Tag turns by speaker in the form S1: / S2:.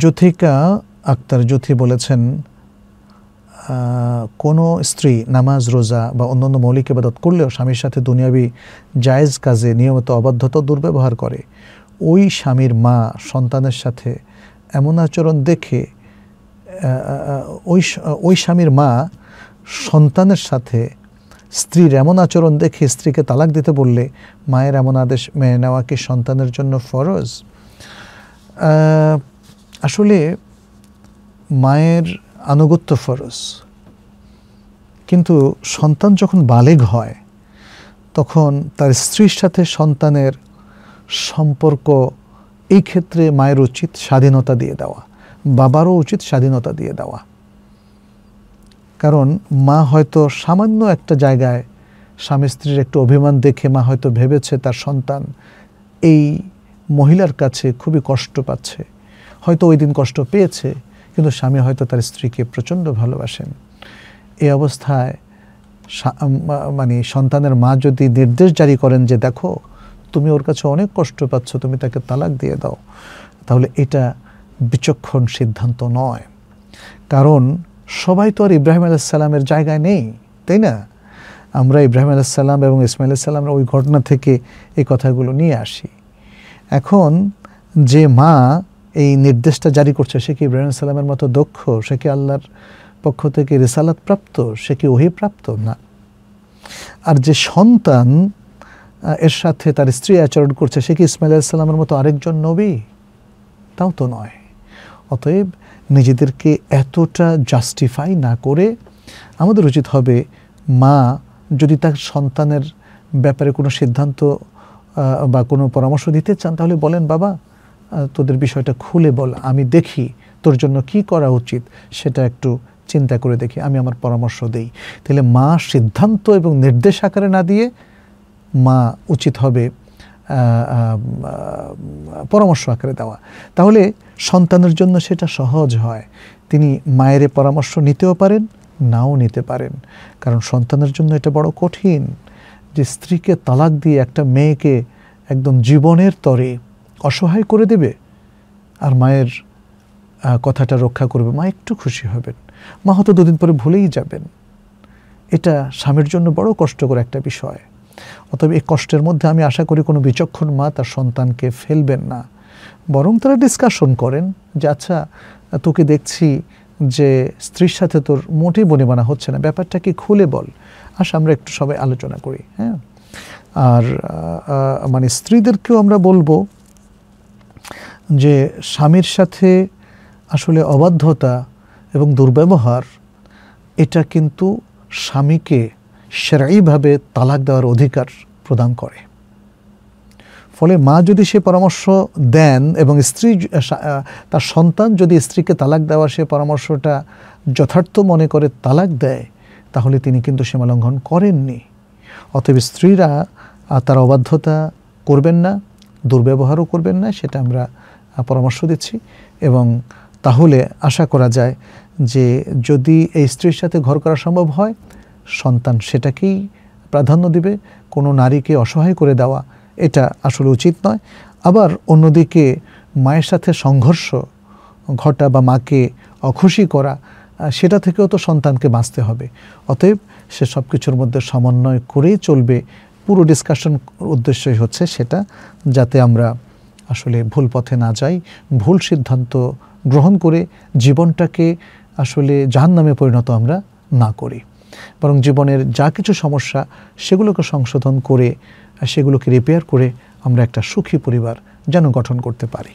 S1: জ্যোথিকা আক্তার জ্যোথি বলেছেন কোনো স্ত্রী নামাজ রোজা বা অন্যান্য মৌলিক ইবাদত করলেও স্বামীর সাথে দুনিয়াবি জায়েজ কাজে নিয়মিত অবাধ্যতা দুর্ব্যবহার করে ওই স্বামীর মা সন্তানের সাথে এমন আচরণ দেখে ওই ওই স্বামীর মা সন্তানের সাথে স্ত্রীর এমন আচরণ দেখে স্ত্রীকে তালাক দিতে বললে মায়ের এমন আদেশ মেনে নেওয়া কি সন্তানের জন্য ফরজ আসলে মায়ের আনুগত্য ফরজ কিন্তু সন্তান যখন বালেগ হয় তখন তার স্ত্রীর সাথে সন্তানের সম্পর্ক এই ক্ষেত্রে মায়ের উচিত স্বাধীনতা দিয়ে দেওয়া বাবারও উচিত স্বাধীনতা দিয়ে দেওয়া কারণ মা হয়তো সামান্য একটা জায়গায় স্বামী স্ত্রীর একটু অভিমান দেখে মা হয়তো ভেবেছে তার সন্তান এই মহিলার কাছে খুবই কষ্ট পাচ্ছে হয়তো ওই দিন কষ্ট পেয়েছে কিন্তু স্বামী হয়তো তার স্ত্রীকে প্রচণ্ড ভালোবাসেন এই অবস্থায় মানে সন্তানের মা যদি নির্দেশ জারি করেন যে দেখো তুমি ওর কাছে অনেক কষ্ট পাচ্ছ তুমি তাকে তালাক দিয়ে দাও তাহলে এটা বিচক্ষণ সিদ্ধান্ত নয় কারণ সবাই তো আর ইব্রাহিম সাল্লামের জায়গায় নেই তাই না আমরা ইব্রাহিম আলাইসাল্লাম এবং ইসমাইল সাল্লামরা ওই ঘটনা থেকে এই কথাগুলো নিয়ে আসি এখন যে মা এই নির্দেশটা জারি করছে সে কি ইব্রাহিম সালামের মতো দক্ষ সে কি আল্লাহর পক্ষ থেকে রিসালাত প্রাপ্ত সে কি প্রাপ্ত না আর যে সন্তান এর সাথে তার স্ত্রী আচরণ করছে সে কি ইসমাইল আলাইসাল্লামের মতো আরেকজন নবী তাও তো নয় অতএব নিজেদেরকে এতটা জাস্টিফাই না করে আমাদের উচিত হবে মা যদি তার সন্তানের ব্যাপারে কোনো সিদ্ধান্ত বা কোনো পরামর্শ দিতে চান তাহলে বলেন বাবা তোদের বিষয়টা খুলে বল আমি দেখি তোর জন্য কি করা উচিত সেটা একটু চিন্তা করে দেখি আমি আমার পরামর্শ দেই তাহলে মা সিদ্ধান্ত এবং নির্দেশ আকারে না দিয়ে মা উচিত হবে পরামর্শ আকারে দেওয়া তাহলে সন্তানের জন্য সেটা সহজ হয় তিনি মায়ের পরামর্শ নিতেও পারেন নাও নিতে পারেন কারণ সন্তানের জন্য এটা বড় কঠিন যে স্ত্রীকে তালাক দিয়ে একটা মেয়েকে একদম জীবনের তরে অসহায় করে দেবে আর মায়ের কথাটা রক্ষা করবে মা একটু খুশি হবেন মা হয়তো দুদিন পরে ভুলেই যাবেন এটা স্বামীর জন্য বড় কষ্টকর একটা বিষয় অতএব এই কষ্টের মধ্যে আমি আশা করি কোনো বিচক্ষণ মা তার সন্তানকে ফেলবেন না বরং তারা ডিসকাশন করেন যে আচ্ছা তোকে দেখছি যে স্ত্রীর সাথে তোর মোটেই বনিমানা হচ্ছে না ব্যাপারটা কি খুলে বল আস আমরা একটু সবাই আলোচনা করি হ্যাঁ আর মানে স্ত্রীদেরকেও আমরা বলবো যে স্বামীর সাথে আসলে অবাধ্যতা এবং দুর্ব্যবহার এটা কিন্তু স্বামীকে সেরাইভাবে তালাক দেওয়ার অধিকার প্রদান করে ফলে মা যদি সে পরামর্শ দেন এবং স্ত্রী তার সন্তান যদি স্ত্রীকে তালাক দেওয়া সে পরামর্শটা যথার্থ মনে করে তালাক দেয় তাহলে তিনি কিন্তু সীমা লঙ্ঘন করেননি অতএব স্ত্রীরা তার অবাধ্যতা করবেন না দুর্ব্যবহারও করবেন না সেটা আমরা পরামর্শ দিচ্ছি এবং তাহলে আশা করা যায় যে যদি এই স্ত্রীর সাথে ঘর করা সম্ভব হয় সন্তান সেটাকেই প্রাধান্য দিবে কোনো নারীকে অসহায় করে দেওয়া এটা আসলে উচিত নয় আবার অন্যদিকে মায়ের সাথে সংঘর্ষ ঘটা বা মাকে অখুশি করা সেটা থেকেও তো সন্তানকে বাঁচতে হবে অতএব সে সব কিছুর মধ্যে সমন্বয় করেই চলবে পুরো ডিসকাশন উদ্দেশ্যই হচ্ছে সেটা যাতে আমরা আসলে ভুল পথে না যাই ভুল সিদ্ধান্ত গ্রহণ করে জীবনটাকে আসলে জাহান্নামে নামে পরিণত আমরা না করি বরং জীবনের যা কিছু সমস্যা সেগুলোকে সংশোধন করে সেগুলোকে রিপেয়ার করে আমরা একটা সুখী পরিবার যেন গঠন করতে পারি